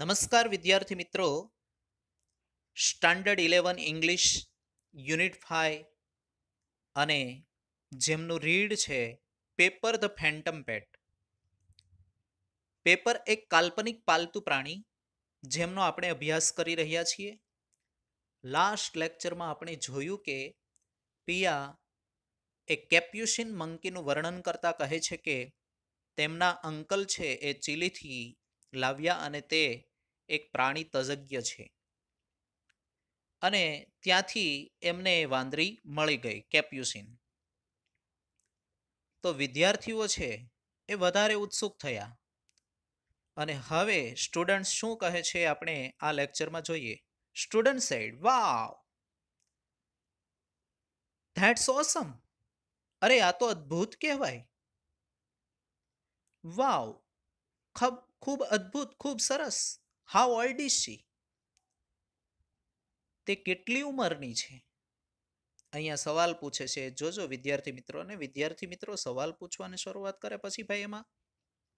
નમસ્કાર વિદ્યાર્થી મિત્રો standard eleven English unit five અને જેમનું રીડ છે paper the phantom pet paper એક કાલ્પનિક પાલતુ પ્રાણી જેમનો આપણે અભ્યાસ કરી રહ્યા છીએ લાસ્ટ લેક્ચરમાં આપણે જોયું કે પિયા એ કેપ્યુશિન મંકીનું વર્ણન કરતાં કહે છે કે તેમના અંકલ છે એ ચીલીથી લાવ્યા અને તે એક પ્રાણી તજજ્ઞ છે અને ત્યાંથી એમને વાંદરી મળી ગઈ કેપ્યુસિન તો વિદ્યાર્થીઓ છે એ વધારે ઉત્સુક થયા અને હવે સ્ટુડન્ટ્સ શું કહે છે આપણે આ લેક્ચરમાં જોઈએ student side wow that's awesome અરે આ તો અદ્ભુત કહેવાય વાવ ખબ ખૂબ અદ્ભુત ખૂબ સરસ હાઉ ઓલ્ડ ઇઝ શી તે કેટલી ઉંમરની છે અહીંયા સવાલ પૂછે છે જોજો વિદ્યાર્થી મિત્રોને વિદ્યાર્થી મિત્રો સવાલ પૂછવાની શરૂઆત કરે પછી ભાઈ એમાં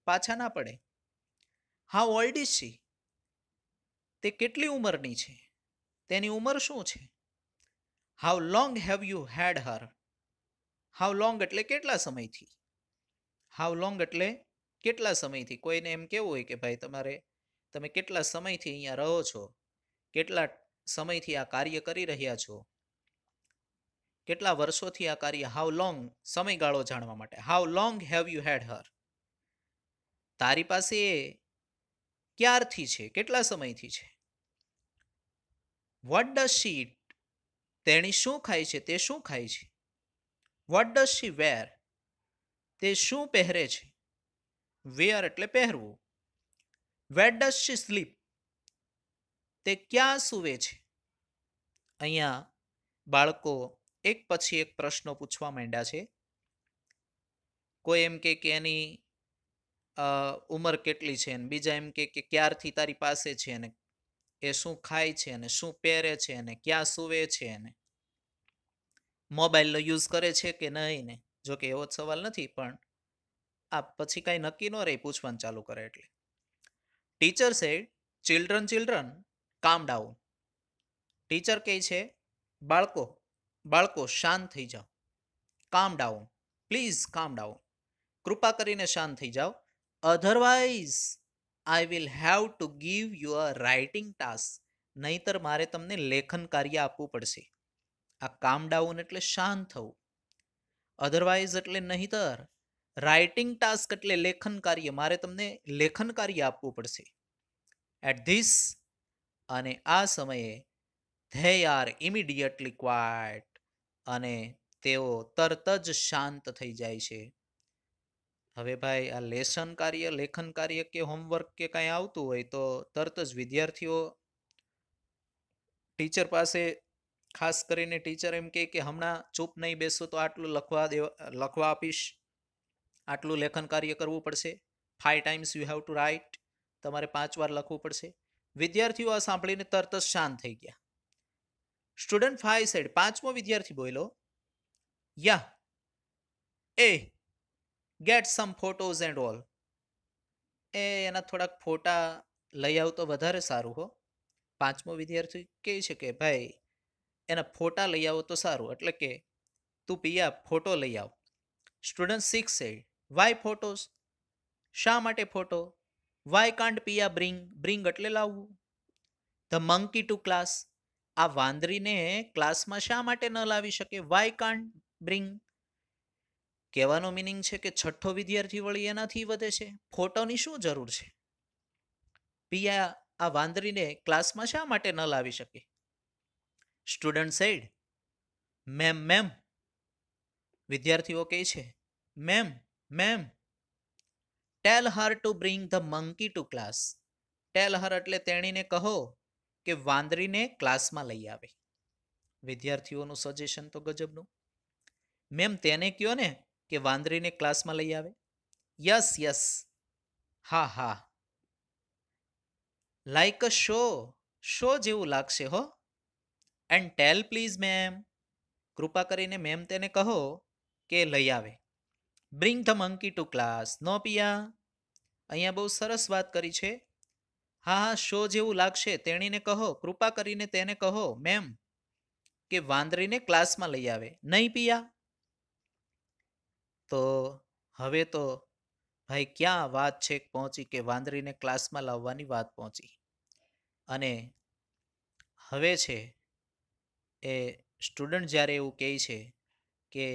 પાછા ના પડે હાઉ ઓલ્ડ ઇઝ શી તે કેટલી ઉંમરની છે તેની ઉંમર શું છે how long have you had her how long એટલે કેટલા સમયથી હાઉ લોંગ એટલે કેટલા સમયથી કોઈને એમ કેવું હોય કે ભાઈ તમારે તમે કેટલા સમયથી અહીંયા રહો છો કેટલા સમયથી આ કાર્ય કરી રહ્યા છો કેટલા વર્ષોથી આ કાર્ય હાઉ લોંગ સમયગાળો જાણવા માટે how long have you had her તારી પાસે એ ક્યારથી છે કેટલા સમયથી છે વોટ ડઝ શી તેણી શું ખાય છે તે શું ખાય છે વોટ ડઝ શી વેર તે શું પહેરે છે વેર એટલે પહેરવું વેટ ડઝ શી સ્લીપ તે ક્યાં સૂવે છે અહીંયા બાળકો એક પછી એક પ્રશ્નો પૂછવા માંડ્યા છે કોઈ એમ કે એની ઉંમર કેટલી છે ને બીજા એમ કે ક્યારથી તારી પાસે છે ને એ શું ખાય છે અને શું પહેરે છે ને ક્યાં સૂવે છે અને મોબાઈલનો યુઝ કરે છે કે નહીં ને જો કે એવો સવાલ નથી પણ આ પછી કાંઈ નક્કી ન રહે પૂછવાનું ચાલુ કરે એટલે ટીચર છે children children calm down teacher કહે છે બાળકો બાળકો શાંત થઈ જાઓ કામ ડાઉન પ્લીઝ કામ ડાઉન કૃપા કરીને શાંત થઈ જાઓ otherwise I will have to give you a writing task નહીતર મારે તમને લેખન કાર્ય આપવું પડશે આ કામ ડાઉન એટલે શાંત થવું અધરવાઇઝ એટલે નહીતર રાઇટિંગ ટાસ્ક એટલે લેખન કાર્ય મારે તમને લેખન કાર્ય આપવું પડશે એટ ધીસ અને આ સમયે ધે આર ઇમિડિયેટલી ક્વાટ અને તેઓ તરત જ શાંત થઈ જાય છે હવે ભાઈ આ લેસન કાર્ય લેખન કાર્ય કે હોમવર્ક કે કાંઈ આવતું હોય તો તરત જ વિદ્યાર્થીઓ ટીચર પાસે ખાસ કરીને ટીચર એમ કે હમણાં ચૂપ નહીં બેસો તો આટલું લખવા દેવા લખવા આપીશ આટલું લેખન કાર્ય કરવું પડશે five times you have to write તમારે પાંચ વાર લખવું પડશે વિદ્યાર્થીઓ આ સાંભળીને તરત જ શાંત થઈ ગયા સ્ટુડન્ટ ફાઈવ સેડ પાંચમો વિદ્યાર્થી બોલ્યો yeah I get some photos and all એ એના થોડાક ફોટા લઈ આવ તો વધારે સારું હો પાંચમો વિદ્યાર્થી કહે છે કે ભાઈ એના ફોટા લઈ આવો તો સારું એટલે કે તું પિયા ફોટો લઈ આવ student six add why photos શા માટે photo why can't Piya bring bring એટલે લાવવું ધ મંકી ટુ ક્લાસ આ વાંદરીને ક્લાસમાં શા માટે ન લાવી શકે વાય કાન્ટ બ્રિંગ કહેવાનો મિનિંગ છે કે છઠ્ઠો વિદ્યાર્થી વળી એનાથી વધે છે ફોટોની શું જરૂર છે પિયા આ વાંદરીને ક્લાસમાં શા માટે ન લાવી શકે સ્ટુડન્ટ સેડ મેમ મેમ વિદ્યાર્થીઓ કહે છે ma'am ma'am tell her to bring the monkey to class tell her એટલે તેણીને કહો કે વાંદરીને ક્લાસમાં લઈ આવે વિદ્યાર્થીઓનું સજેશન તો ગજબનું મેમ તેને કયો ને કે વાંદરીને ક્લાસમાં લઈ આવે યસ યસ હા હા લાઈક અ શો શો જેવું લાગશે હો એન્ડ ટેલ પ્લીઝ મેમ કૃપા કરીને મેમ તેને કહો કે લઈ આવે bring the monkey to class નો પિયા અહીંયા બહુ સરસ વાત કરી છે હા હા શો જેવું લાગશે તેણીને કહો કૃપા કરીને તેને કહો મેમ કે વાંદરીને ક્લાસમાં લઈ આવે નહીં પિયા તો હવે તો ભાઈ ક્યાં વાત છે પહોંચી કે વાંદરીને ક્લાસમાં લાવવાની વાત પહોંચી અને હવે છે એ સ્ટુડન્ટ જ્યારે એવું કહે છે કે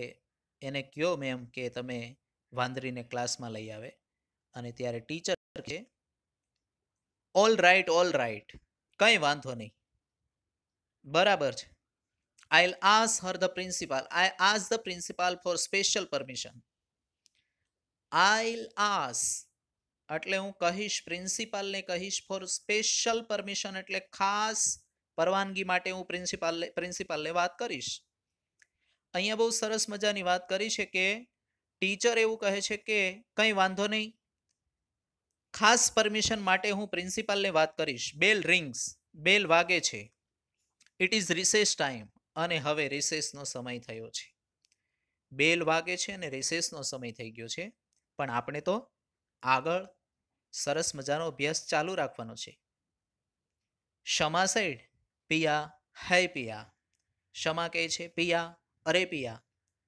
એને કહો મેમ કે તમે વાંદરીને ક્લાસમાં લઈ આવે અને ત્યારે ટીચર કે ઓલ રાઈટ ઓલ રાઈટ કંઈ વાંધો નહીં બરાબર છે I ask her the principal I ask the principal for special permission I'll ask એટલે હું કહીશ પ્રિન્સિપાલને કહીશ ફોર સ્પેશિયલ પરમિશન એટલે ખાસ પરવાનગી માટે હું પ્રિન્સિપાલ પ્રિન્સિપાલને વાત કરીશ અહીંયા બહુ સરસ મજાની વાત કરી છે કે ટીચર એવું કહે છે કે કંઈ વાંધો નહીં ખાસ પરમિશન માટે હું પ્રિન્સિપાલને વાત કરીશ બેલ રિંગ્સ બેલ વાગે છે ઇટ ઇઝ રિસેસ ટાઈમ અને હવે રિસેસનો સમય થયો છે બેલ વાગે છે અને રિસેસનો સમય થઈ ગયો છે પણ આપણે તો આગળ સરસ મજાનો અભ્યાસ ચાલુ રાખવાનો છે ક્ષમા સાઈડ પિયા હૈ પિયા ક્ષમા કહે છે Piya Arabia,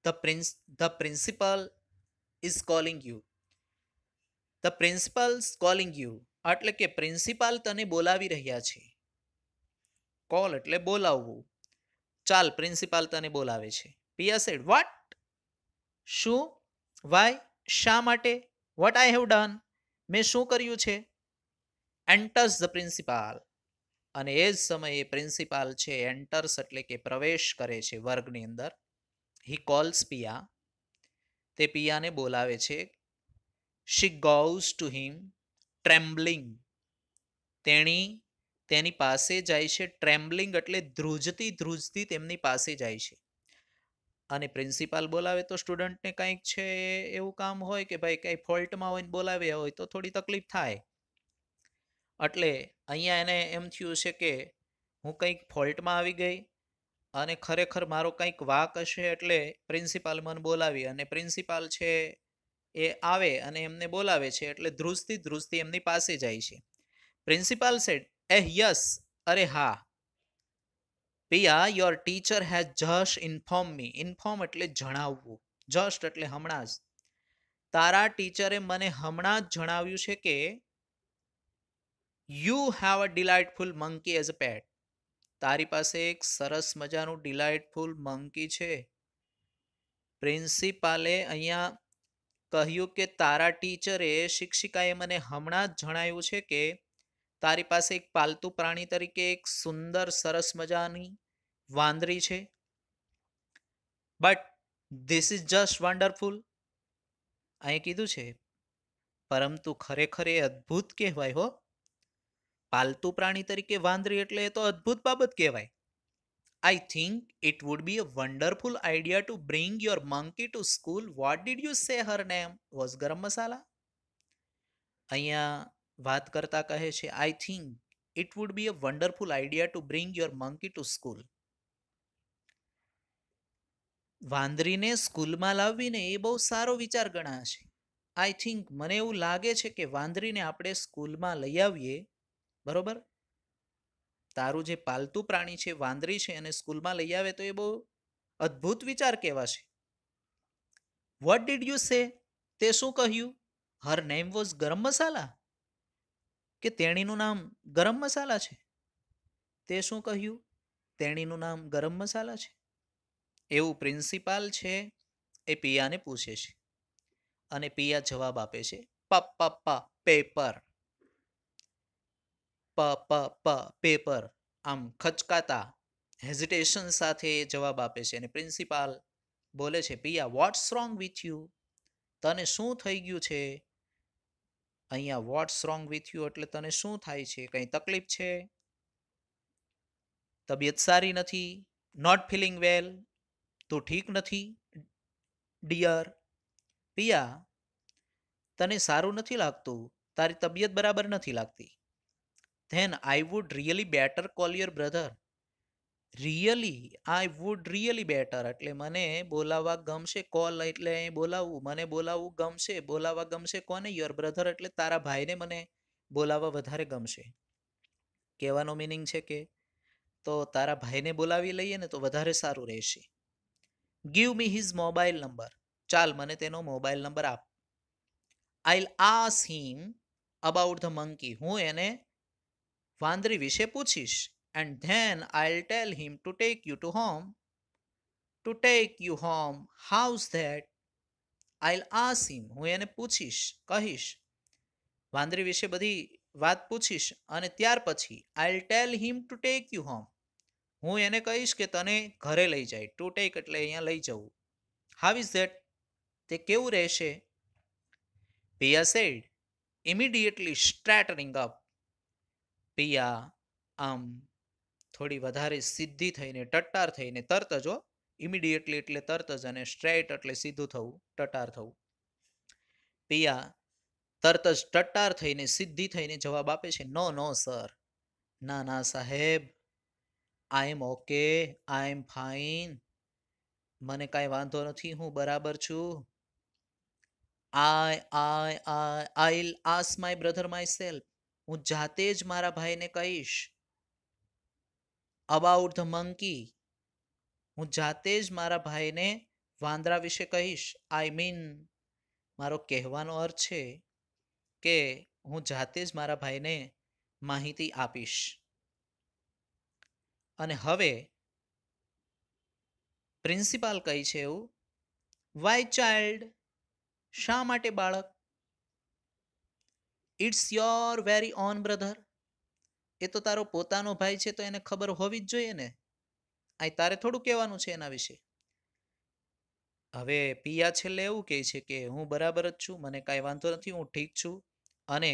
the prince the principal is calling you the principal calling you એટલે કે પ્રિન્સિપાલ તને બોલાવી રહ્યા છે કોલ એટલે બોલાવવું ચાલ પ્રિન્સિપાલ તને બોલાવે છે પિયા સેડ વોટ શું વાય શા માટે વોટ આઈ હેવ ડન મેં શું કર્યું છે એન્ટર્સ ધ પ્રિન્સિપાલ અને એ જ સમયે પ્રિન્સિપાલ છે એન્ટર્સ એટલે કે પ્રવેશ કરે છે વર્ગની અંદર હી કોલ્સ પિયા તે પિયાને બોલાવે છે શી ગોઝ ટુ હિમ ટ્રેમ્બલિંગ તેણી તેની પાસે જાય છે ટ્રેમ્બલિંગ એટલે ધ્રુજતી ધ્રુજતી તેમની પાસે જાય છે અને પ્રિન્સિપાલ બોલાવે તો સ્ટુડન્ટને કંઈક છે એવું કામ હોય કે ભાઈ કંઈ ફોલ્ટમાં હોય ને બોલાવ્યા હોય તો થોડી તકલીફ થાય એટલે અહીંયા એને એમ થયું છે કે હું કંઈક ફોલ્ટમાં આવી ગઈ અને ખરેખર મારો કંઈક વાક હશે એટલે પ્રિન્સિપાલ મને બોલાવી અને પ્રિન્સિપાલ છે એ આવે અને એમને બોલાવે છે એટલે ધ્રુજતી ધ્રુજતી એમની પાસે જાય છે પ્રિન્સિપાલ સેડ એહ યસ અરે હા Piya your teacher has just inform me inform એટલે જણાવવું જસ્ટ એટલે હમણાં જ તારા ટીચરે મને હમણાં જ જણાવ્યું છે કે you have a delightful monkey as a pet તારી પાસે એક સરસ મજાનું ડિલાઇટફુલ મંકી છે પ્રિન્સિપાલે અહીંયા કહ્યું કે તારા ટીચરે શિક્ષિકાએ મને હમણાં જ જણાવ્યું છે કે તારી પાસે એક પાલતુ પ્રાણી તરીકે એક સુંદર સરસ મજાની વાંદરી છે but this is just wonderful અહીં કીધું છે પરંતુ ખરેખર એ અદ્ભુત કહેવાય હો પાલતુ પ્રાણી તરીકે વાંદરી એટલે એ તો અદ્ભુત બાબત કહેવાય I think it would be a wonderful idea to bring your monkey to school what did you say her name was ગરમ મસાલા અહીંયા વાત કરતા કહે છે I think it would be a wonderful idea to bring your monkey to school વાંદરીને સ્કૂલમાં લાવવીને એ બહુ સારો વિચાર છે આઈ થિંક મને એવું લાગે છે કે વાંદરીને આપણે સ્કૂલમાં લઈ આવીએ બરોબર તારું જે પાલતુ પ્રાણી છે વાંદરી છે અને સ્કૂલમાં લઈ આવે તો એ બહુ અદ્ભુત વિચાર કહેવાશે વોટ ડીડ યુ સે તે શું કહ્યું હર નેમ વોઝ ગરમ મસાલા કે તેણીનું નામ ગરમ મસાલા છે તે શું કહ્યું તેણીનું નામ ગરમ મસાલા છે એવું પ્રિન્સિપાલ છે એ પિયાને પૂછે છે અને પિયા જવાબ આપે છે પપ્પા પેપર પ પ પ પેપર આમ ખચકાતા હેઝિટેશન સાથે જવાબ આપે છે અને પ્રિન્સિપાલ બોલે છે Piya what's wrong with you તને શું થઈ ગયું છે અહીંયા વોટ્સ રોંગ વિથ યુ એટલે તને શું થાય છે કંઈ તકલીફ છે તબિયત સારી નથી નોટ ફિલિંગ વેલ તો ઠીક નથી ડિયર પિયા તને સારું નથી લાગતું તારી તબિયત બરાબર નથી લાગતી then I would really better call your brother. Really I would really better એટલે મને બોલાવવા ગમશે કોલ એટલે અહીં બોલાવવું મને બોલાવવું ગમશે બોલાવવા ગમશે કોને યોર બ્રધર એટલે તારા ભાઈને મને બોલાવવા વધારે ગમશે કહેવાનો મિનિંગ છે કે તો તારા ભાઈને બોલાવી લઈએ ને તો વધારે સારું રહેશે give me his mobile number ચાલ મને તેનો મોબાઈલ નંબર આપ I'll ask him about the monkey હું એને વાંદરી વિશે પૂછીશ and then I'll tell him to take you to home to take you home how's that I'll ah him હું એને પૂછીશ કહીશ વાંદરી વિશે બધી વાત પૂછીશ અને ત્યાર પછી I'll tell him to take you home હું એને કહીશ કે તને ઘરે લઈ જાય ટુ ટેક એટલે અહીંયા લઈ જવું હાવ ઇઝ ધેટ તે કેવું રહેશે Piya said immediately stuttering up Piya આમ થોડી વધારે સિદ્ધિ થઈને ટટ્ટાર થઈને તરત જ ઇમિડિયેટલી એટલે તરત જ અને સ્ટ્રેટ એટલે સીધું થવું ટટાર થવું પિયા તરત જ ટટ્ટાર થઈને સિદ્ધિ થઈને જવાબ આપે છે નો નો સર ના ના સાહેબ આઈ એમ ઓકે આઈ એમ ફાઇન મને કાંઈ વાંધો નથી હું બરાબર છું I I I I'll ask my brother myself હું જાતે જ મારા ભાઈને કહીશ અબાઉટ ધ મંકી હું જાતે જ મારા ભાઈને વાંદરા વિશે કહીશ આઈ મીન મારો કહેવાનો અર્થ છે કે હું જાતે જ મારા ભાઈને માહિતી આપીશ અને હવે પ્રિન્સિપાલ કહી છે એવું વાય ચાઇલ્ડ શા માટે બાળક it's your very own brother એ તો તારો પોતાનો ભાઈ છે તો એને ખબર હોવી જ જોઈએ ને આ તારે થોડું કહેવાનું છે એના વિશે હવે પિયા છેલ્લે એવું કહે છે કે હું બરાબર જ છું મને કાંઈ વાંધો નથી હું ઠીક છું અને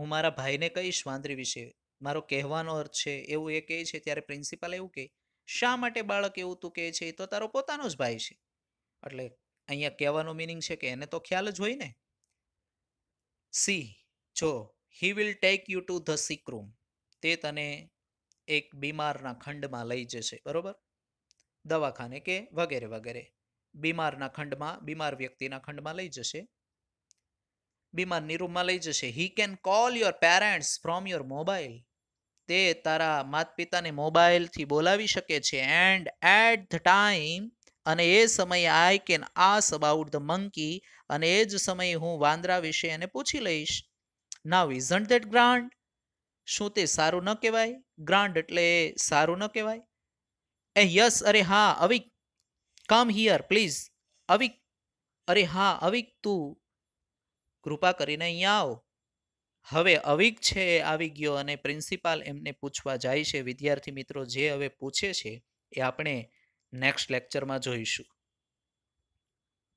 હું મારા ભાઈને કહીશ વાંદરી વિશે મારો કહેવાનો અર્થ છે એવું એ કહે છે ત્યારે પ્રિન્સિપાલ એવું કહે શા માટે બાળક એવું તું કહે છે એ તો તારો પોતાનો જ ભાઈ છે એટલે અહીંયા કહેવાનો મિનિંગ છે કે એને તો ખ્યાલ જ હોય ને સી જો he will take you to the sick room તે તને એક બીમારના ખંડમાં લઈ જશે બરાબર દવાખાને કે વગેરે વગેરે બીમારના ખંડમાં બીમાર વ્યક્તિના ખંડમાં લઈ જશે બીમારની રૂમમાં લઈ જશે he can call your parents from your mobile તે તારા માતા પિતાને મોબાઈલથી બોલાવી શકે છે એન્ડ એટ ધ ટાઈમ અને એ સમયે I can ask about the monkey અને એ જ સમયે હું વાંદરા વિશે એને પૂછી લઈશ નાવ ઇઝન્ટ ધેટ ગ્રાન્ડ શું તે સારું ન કહેવાય ગ્રાન્ડ એટલે સારું ન કહેવાય એ યસ અરે હા અવિક કમ હિયર પ્લીઝ અવિક અરે હા અવિક તું કૃપા કરીને અહીંયા આવો હવે અવિક છે આવી ગયો અને પ્રિન્સિપાલ એમને પૂછવા જાય છે વિદ્યાર્થી મિત્રો જે હવે પૂછે છે એ આપણે નેક્સ્ટ લેક્ચરમાં જોઈશું